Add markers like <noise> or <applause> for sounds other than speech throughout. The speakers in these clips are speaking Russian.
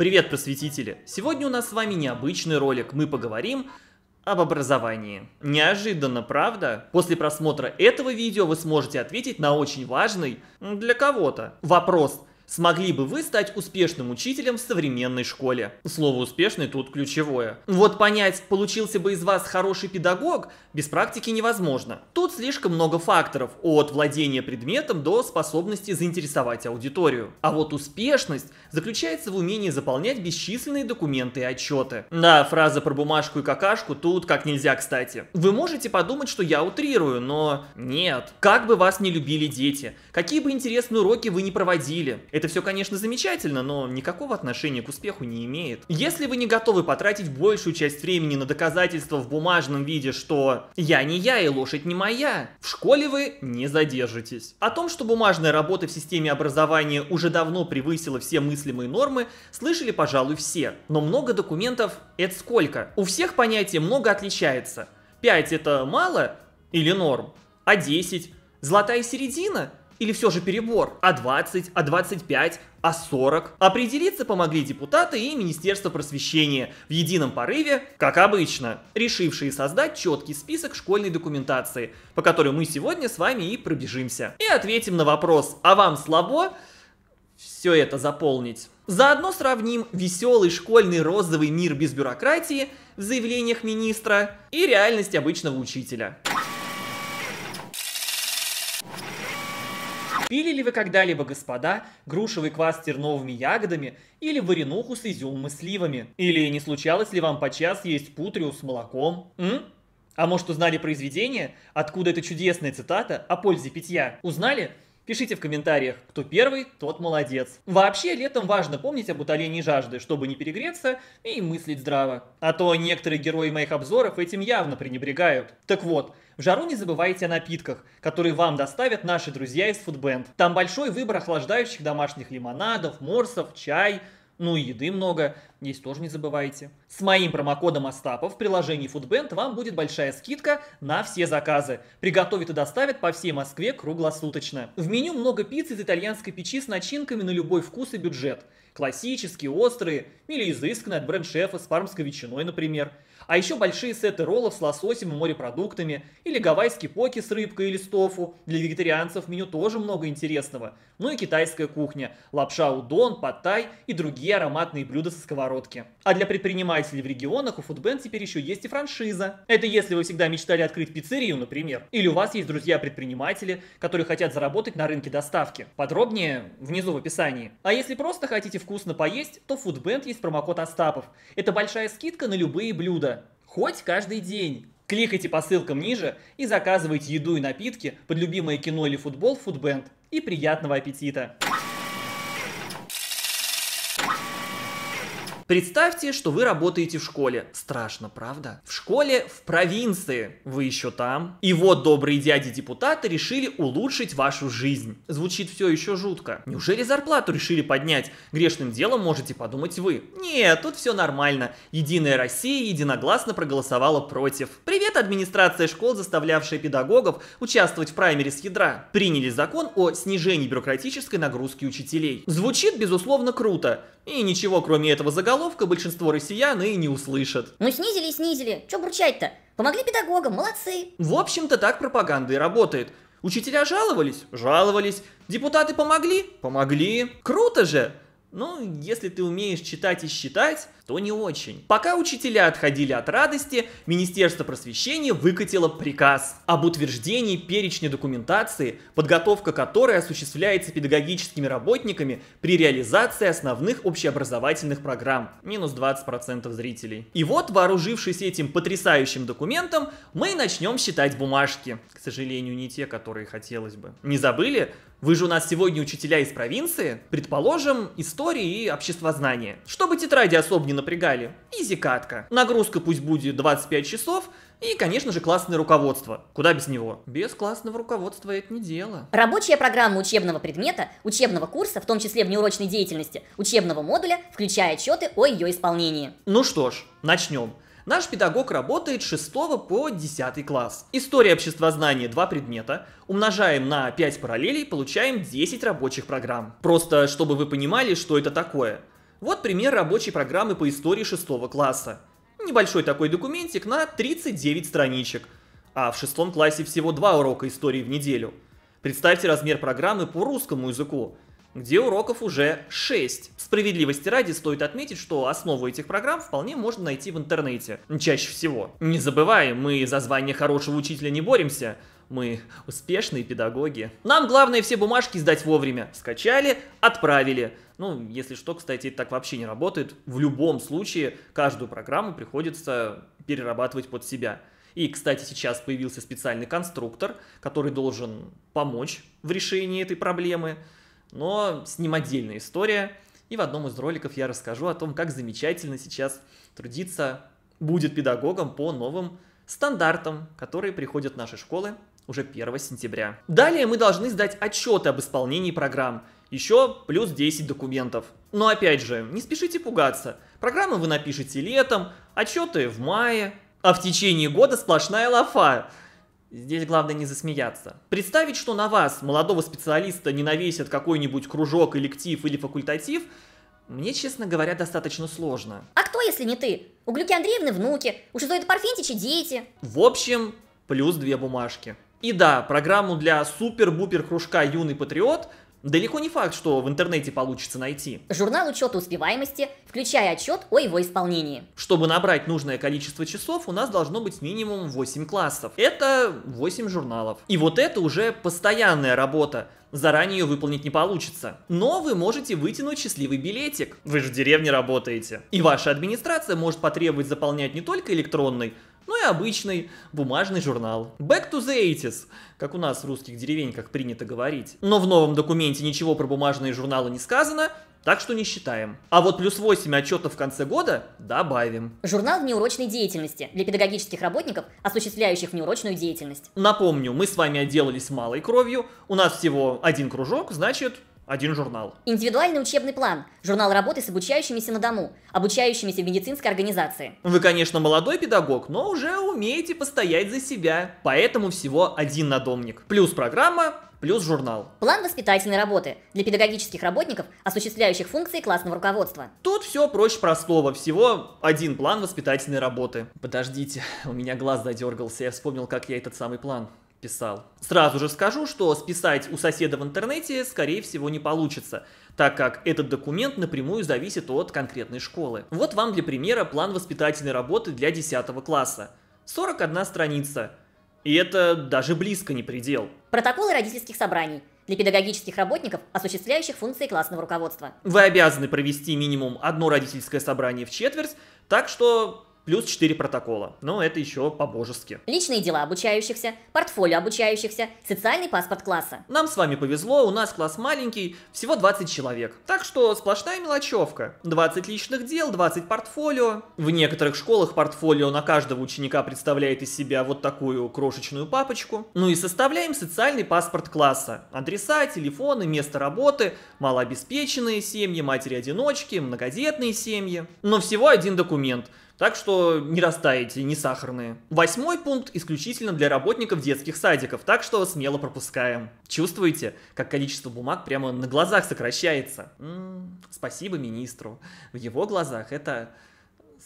Привет, просветители! Сегодня у нас с вами необычный ролик, мы поговорим об образовании. Неожиданно, правда? После просмотра этого видео вы сможете ответить на очень важный для кого-то вопрос – Смогли бы вы стать успешным учителем в современной школе? Слово «успешный» тут ключевое. Вот понять, получился бы из вас хороший педагог, без практики невозможно. Тут слишком много факторов, от владения предметом до способности заинтересовать аудиторию. А вот успешность заключается в умении заполнять бесчисленные документы и отчеты. Да, фраза про бумажку и какашку тут как нельзя кстати. Вы можете подумать, что я утрирую, но нет. Как бы вас не любили дети, какие бы интересные уроки вы не проводили, это все, конечно, замечательно, но никакого отношения к успеху не имеет. Если вы не готовы потратить большую часть времени на доказательства в бумажном виде, что «я не я и лошадь не моя», в школе вы не задержитесь. О том, что бумажная работа в системе образования уже давно превысила все мыслимые нормы, слышали, пожалуй, все. Но много документов — это сколько? У всех понятие много отличается. 5 — это мало или норм? А 10? Золотая середина? или все же перебор? А 20, а 25, а 40? Определиться помогли депутаты и Министерство просвещения в едином порыве, как обычно, решившие создать четкий список школьной документации, по которой мы сегодня с вами и пробежимся. И ответим на вопрос, а вам слабо? все это заполнить. Заодно сравним веселый школьный розовый мир без бюрократии в заявлениях министра и реальность обычного учителя. Пили ли вы когда-либо, господа, грушевый квас с терновыми ягодами или варенуху с изюмом и сливами? Или не случалось ли вам подчас есть путрию с молоком? М? А может узнали произведение, откуда эта чудесная цитата о пользе питья? Узнали? Пишите в комментариях, кто первый, тот молодец. Вообще, летом важно помнить об утолении жажды, чтобы не перегреться и мыслить здраво. А то некоторые герои моих обзоров этим явно пренебрегают. Так вот, в жару не забывайте о напитках, которые вам доставят наши друзья из Foodband. Там большой выбор охлаждающих домашних лимонадов, морсов, чай – ну и еды много, есть тоже не забывайте. С моим промокодом Остапов в приложении Foodband вам будет большая скидка на все заказы. Приготовят и доставят по всей Москве круглосуточно. В меню много пиццы из итальянской печи с начинками на любой вкус и бюджет. Классические, острые или изысканные от бренд-шефа с пармской ветчиной, например. А еще большие сеты роллов с лососем и морепродуктами, или гавайские поки с рыбкой или стофу. Для вегетарианцев меню тоже много интересного. Ну и китайская кухня, лапша удон, паттай и другие дорогие ароматные блюда со сковородки. А для предпринимателей в регионах у Foodbank теперь еще есть и франшиза. Это если вы всегда мечтали открыть пиццерию, например, или у вас есть друзья-предприниматели, которые хотят заработать на рынке доставки. Подробнее внизу в описании. А если просто хотите вкусно поесть, то в есть промокод Остапов. Это большая скидка на любые блюда. Хоть каждый день. Кликайте по ссылкам ниже и заказывайте еду и напитки под любимое кино или футбол в Foodbank. И приятного аппетита! Представьте, что вы работаете в школе. Страшно, правда? В школе в провинции. Вы еще там. И вот добрые дяди-депутаты решили улучшить вашу жизнь. Звучит все еще жутко. Неужели зарплату решили поднять? Грешным делом можете подумать вы. Нет, тут все нормально. Единая Россия единогласно проголосовала против. Привет, администрация школ, заставлявшая педагогов участвовать в праймере с ядра. Приняли закон о снижении бюрократической нагрузки учителей. Звучит, безусловно, круто. И ничего, кроме этого заголовка, заголовка большинство россиян и не услышат. Ну снизили и снизили, чё бурчать-то? Помогли педагогам, молодцы. В общем-то так пропаганда и работает. Учителя жаловались? Жаловались. Депутаты помогли? Помогли. Круто же! Ну, если ты умеешь читать и считать, то не очень. Пока учителя отходили от радости, Министерство просвещения выкатило приказ об утверждении перечня документации, подготовка которой осуществляется педагогическими работниками при реализации основных общеобразовательных программ. Минус 20% зрителей. И вот, вооружившись этим потрясающим документом, мы начнем считать бумажки. К сожалению, не те, которые хотелось бы. Не забыли, вы же у нас сегодня учителя из провинции, предположим, истории и обществознания. Чтобы тетради особо не напрягали, изи катка. Нагрузка пусть будет 25 часов, и, конечно же, классное руководство. Куда без него? Без классного руководства это не дело. Рабочая программа учебного предмета, учебного курса, в том числе в неурочной деятельности, учебного модуля, включая отчеты о ее исполнении. Ну что ж, начнем. Наш педагог работает с 6 по 10 класс. История обществознания 2 предмета. Умножаем на 5 параллелей, получаем 10 рабочих программ. Просто чтобы вы понимали, что это такое. Вот пример рабочей программы по истории 6 класса. Небольшой такой документик на 39 страничек. А в шестом классе всего два урока истории в неделю. Представьте размер программы по русскому языку где уроков уже 6. Справедливости ради стоит отметить, что основу этих программ вполне можно найти в интернете, чаще всего. Не забывай, мы за звание хорошего учителя не боремся, мы успешные педагоги. Нам главное все бумажки сдать вовремя. Скачали, отправили. Ну, если что, кстати, это так вообще не работает. В любом случае, каждую программу приходится перерабатывать под себя. И, кстати, сейчас появился специальный конструктор, который должен помочь в решении этой проблемы но с ним отдельная история. И в одном из роликов я расскажу о том, как замечательно сейчас трудиться будет педагогом по новым стандартам, которые приходят в наши школы уже 1 сентября. Далее мы должны сдать отчеты об исполнении программ. Еще плюс 10 документов. Но опять же, не спешите пугаться. Программы вы напишете летом, отчеты в мае. А в течение года сплошная лафа. Здесь главное не засмеяться. Представить, что на вас, молодого специалиста, ненавесит какой-нибудь кружок, электив или факультатив, мне, честно говоря, достаточно сложно. А кто, если не ты? У Глюки Андреевны внуки, у Шизоида Парфентича дети. В общем, плюс две бумажки. И да, программу для супер-бупер кружка «Юный патриот» Далеко не факт, что в интернете получится найти. Журнал учета успеваемости, включая отчет о его исполнении. Чтобы набрать нужное количество часов, у нас должно быть минимум 8 классов. Это 8 журналов. И вот это уже постоянная работа. Заранее ее выполнить не получится. Но вы можете вытянуть счастливый билетик. Вы же в деревне работаете. И ваша администрация может потребовать заполнять не только электронный, ну и обычный бумажный журнал. Back to the 80s, как у нас в русских деревеньках принято говорить. Но в новом документе ничего про бумажные журналы не сказано, так что не считаем. А вот плюс 8 отчетов в конце года добавим. Журнал внеурочной деятельности для педагогических работников, осуществляющих внеурочную деятельность. Напомню, мы с вами отделались малой кровью, у нас всего один кружок, значит один журнал. Индивидуальный учебный план. Журнал работы с обучающимися на дому, обучающимися в медицинской организации. Вы, конечно, молодой педагог, но уже умеете постоять за себя. Поэтому всего один надомник. Плюс программа, плюс журнал. План воспитательной работы для педагогических работников, осуществляющих функции классного руководства. Тут все проще простого, всего один план воспитательной работы. Подождите, у меня глаз задергался, я вспомнил, как я этот самый план писал. Сразу же скажу, что списать у соседа в интернете, скорее всего, не получится, так как этот документ напрямую зависит от конкретной школы. Вот вам для примера план воспитательной работы для 10 класса. 41 страница. И это даже близко не предел. Протоколы родительских собраний для педагогических работников, осуществляющих функции классного руководства. Вы обязаны провести минимум одно родительское собрание в четверть, так что плюс 4 протокола. Но это еще по-божески. Личные дела обучающихся, портфолио обучающихся, социальный паспорт класса. Нам с вами повезло, у нас класс маленький, всего 20 человек. Так что сплошная мелочевка. 20 личных дел, 20 портфолио. В некоторых школах портфолио на каждого ученика представляет из себя вот такую крошечную папочку. Ну и составляем социальный паспорт класса. Адреса, телефоны, место работы, малообеспеченные семьи, матери-одиночки, многодетные семьи. Но всего один документ – так что не растаете, не сахарные. Восьмой пункт исключительно для работников детских садиков, так что смело пропускаем. Чувствуете, как количество бумаг прямо на глазах сокращается? М -м, спасибо министру. В его глазах это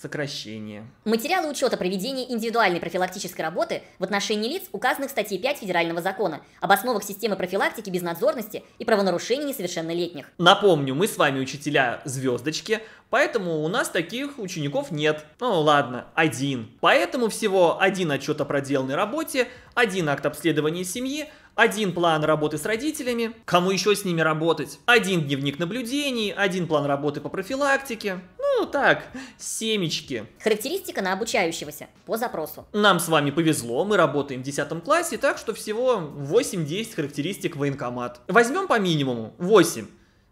сокращение. Материалы учета проведения индивидуальной профилактической работы в отношении лиц, указанных в статье 5 Федерального закона об основах системы профилактики безнадзорности и правонарушений несовершеннолетних. Напомню, мы с вами учителя звездочки, поэтому у нас таких учеников нет. Ну ладно, один. Поэтому всего один отчет о проделанной работе, один акт обследования семьи – один план работы с родителями, кому еще с ними работать, один дневник наблюдений, один план работы по профилактике, ну так, семечки. Характеристика на обучающегося по запросу. Нам с вами повезло, мы работаем в 10 классе, так что всего 8-10 характеристик военкомат. Возьмем по минимуму 8.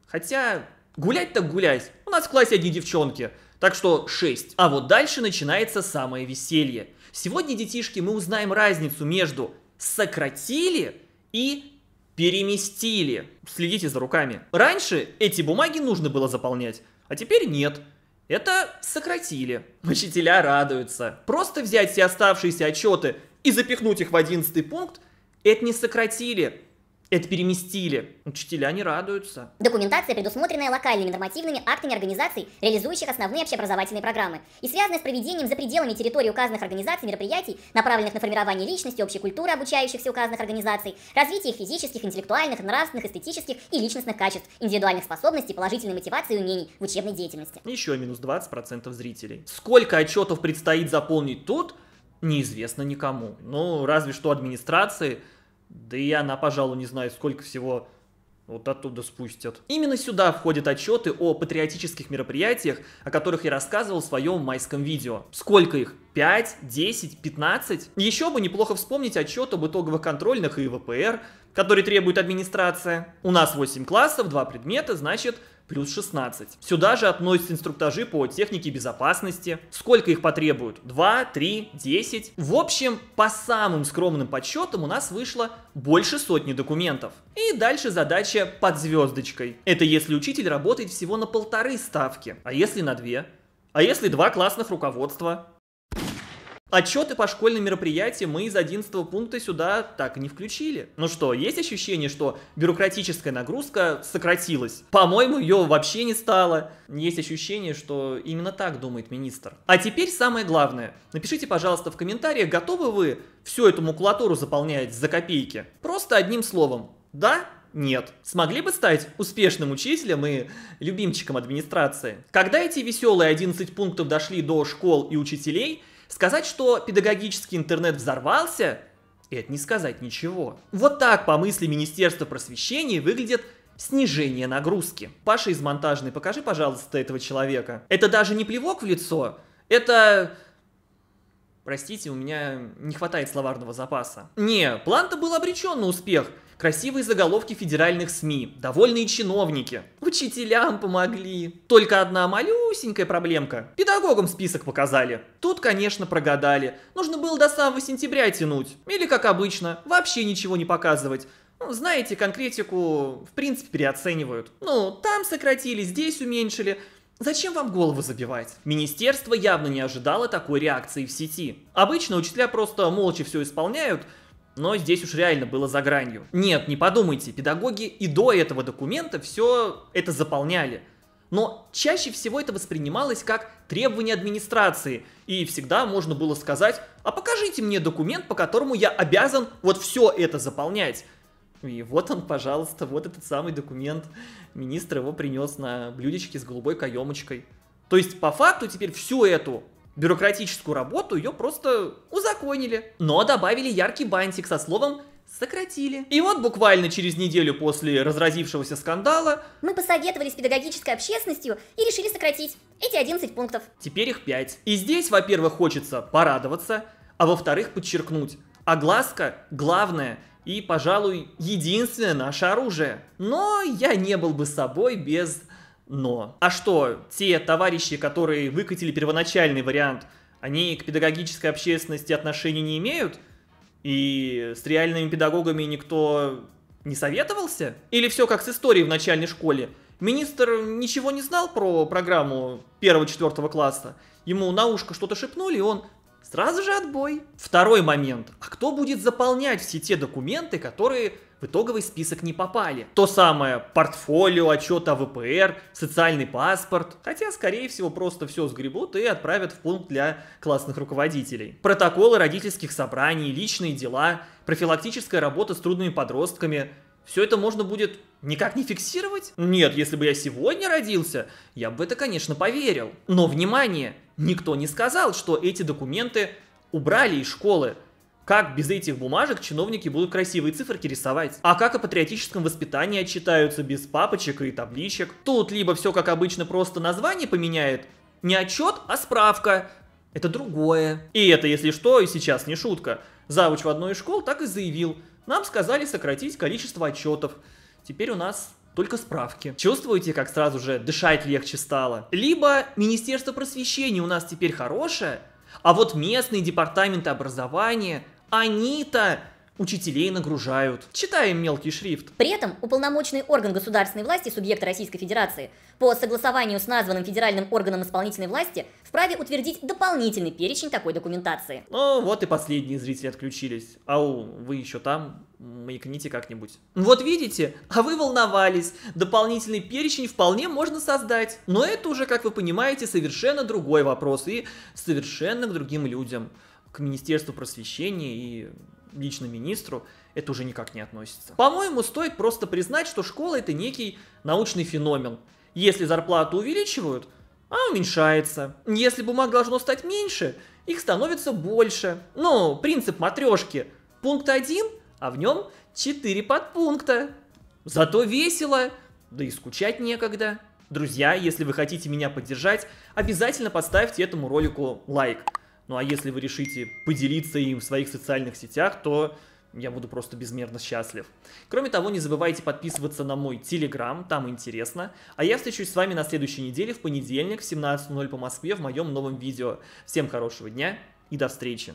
Хотя гулять так гулять. У нас в классе одни девчонки. Так что 6. А вот дальше начинается самое веселье. Сегодня, детишки, мы узнаем разницу между сократили и переместили. Следите за руками. Раньше эти бумаги нужно было заполнять, а теперь нет. Это сократили. <laughs> Учителя радуются. Просто взять все оставшиеся отчеты и запихнуть их в одиннадцатый пункт, это не сократили, это переместили. Учителя не радуются. Документация, предусмотренная локальными нормативными актами организаций, реализующих основные общеобразовательные программы, и связанная с проведением за пределами территории указанных организаций мероприятий, направленных на формирование личности, общей культуры обучающихся указанных организаций, развитие их физических, интеллектуальных, нравственных, эстетических и личностных качеств, индивидуальных способностей, положительной мотивации и умений в учебной деятельности. Еще минус 20% зрителей. Сколько отчетов предстоит заполнить тут, неизвестно никому. Ну, разве что администрации – да и она, пожалуй, не знаю, сколько всего вот оттуда спустят. Именно сюда входят отчеты о патриотических мероприятиях, о которых я рассказывал в своем майском видео. Сколько их? 5, 10, 15? Еще бы неплохо вспомнить отчет об итоговых контрольных и ВПР, которые требует администрация. У нас 8 классов, 2 предмета, значит плюс 16. Сюда же относятся инструктажи по технике безопасности. Сколько их потребуют? 2, 3, 10? В общем, по самым скромным подсчетам у нас вышло больше сотни документов. И дальше задача под звездочкой. Это если учитель работает всего на полторы ставки. А если на две? А если два классных руководства? Отчеты по школьным мероприятиям мы из 11 пункта сюда так и не включили. Ну что, есть ощущение, что бюрократическая нагрузка сократилась? По-моему, ее вообще не стало. Есть ощущение, что именно так думает министр. А теперь самое главное. Напишите, пожалуйста, в комментариях, готовы вы всю эту макулатуру заполнять за копейки? Просто одним словом. Да? Нет. Смогли бы стать успешным учителем и любимчиком администрации? Когда эти веселые 11 пунктов дошли до школ и учителей – Сказать, что педагогический интернет взорвался, это не сказать ничего. Вот так, по мысли Министерства просвещения, выглядит снижение нагрузки. Паша из монтажной, покажи, пожалуйста, этого человека. Это даже не плевок в лицо, это... Простите, у меня не хватает словарного запаса. Не, план-то был обречен на успех – Красивые заголовки федеральных СМИ, довольные чиновники. Учителям помогли. Только одна малюсенькая проблемка. Педагогам список показали. Тут, конечно, прогадали. Нужно было до самого сентября тянуть. Или, как обычно, вообще ничего не показывать. Ну, знаете, конкретику, в принципе, переоценивают. Ну, там сократили, здесь уменьшили. Зачем вам голову забивать? Министерство явно не ожидало такой реакции в сети. Обычно учителя просто молча все исполняют, но здесь уж реально было за гранью. Нет, не подумайте, педагоги и до этого документа все это заполняли. Но чаще всего это воспринималось как требование администрации, и всегда можно было сказать, а покажите мне документ, по которому я обязан вот все это заполнять. И вот он, пожалуйста, вот этот самый документ. Министр его принес на блюдечке с голубой каемочкой. То есть, по факту, теперь всю эту Бюрократическую работу ее просто узаконили, но добавили яркий бантик со словом сократили. И вот буквально через неделю после разразившегося скандала мы посоветовались с педагогической общественностью и решили сократить эти 11 пунктов. Теперь их 5. И здесь, во-первых, хочется порадоваться, а во-вторых, подчеркнуть. Огласка – главное и, пожалуй, единственное наше оружие. Но я не был бы собой без но. А что, те товарищи, которые выкатили первоначальный вариант, они к педагогической общественности отношения не имеют? И с реальными педагогами никто не советовался? Или все как с историей в начальной школе? Министр ничего не знал про программу 1-4 класса. Ему на ушко что-то шепнули, и он сразу же отбой. Второй момент. А кто будет заполнять все те документы, которые в итоговый список не попали. То самое портфолио, отчет о ВПР, социальный паспорт. Хотя, скорее всего, просто все сгребут и отправят в пункт для классных руководителей. Протоколы родительских собраний, личные дела, профилактическая работа с трудными подростками. Все это можно будет никак не фиксировать? Нет, если бы я сегодня родился, я бы это, конечно, поверил. Но, внимание, никто не сказал, что эти документы убрали из школы. Как без этих бумажек чиновники будут красивые циферки рисовать? А как о патриотическом воспитании отчитаются без папочек и табличек? Тут либо все как обычно просто название поменяет, не отчет, а справка. Это другое. И это, если что, и сейчас не шутка. Завуч в одной из школ так и заявил. Нам сказали сократить количество отчетов. Теперь у нас только справки. Чувствуете, как сразу же дышать легче стало? Либо Министерство просвещения у нас теперь хорошее, а вот местные департаменты образования они-то учителей нагружают. Читаем мелкий шрифт. При этом уполномоченный орган государственной власти субъекта Российской Федерации по согласованию с названным федеральным органом исполнительной власти вправе утвердить дополнительный перечень такой документации. Ну вот и последние зрители отключились. Ау, вы еще там? маякните как-нибудь. Вот видите, а вы волновались. Дополнительный перечень вполне можно создать. Но это уже, как вы понимаете, совершенно другой вопрос и совершенно к другим людям к Министерству просвещения и лично министру, это уже никак не относится. По-моему, стоит просто признать, что школа это некий научный феномен. Если зарплату увеличивают, а уменьшается. Если бумаг должно стать меньше, их становится больше. Ну, принцип матрешки. Пункт 1, а в нем 4 подпункта. Зато весело, да и скучать некогда. Друзья, если вы хотите меня поддержать, обязательно поставьте этому ролику лайк. Ну а если вы решите поделиться им в своих социальных сетях, то я буду просто безмерно счастлив. Кроме того, не забывайте подписываться на мой Телеграм, там интересно. А я встречусь с вами на следующей неделе в понедельник в 17.00 по Москве в моем новом видео. Всем хорошего дня и до встречи!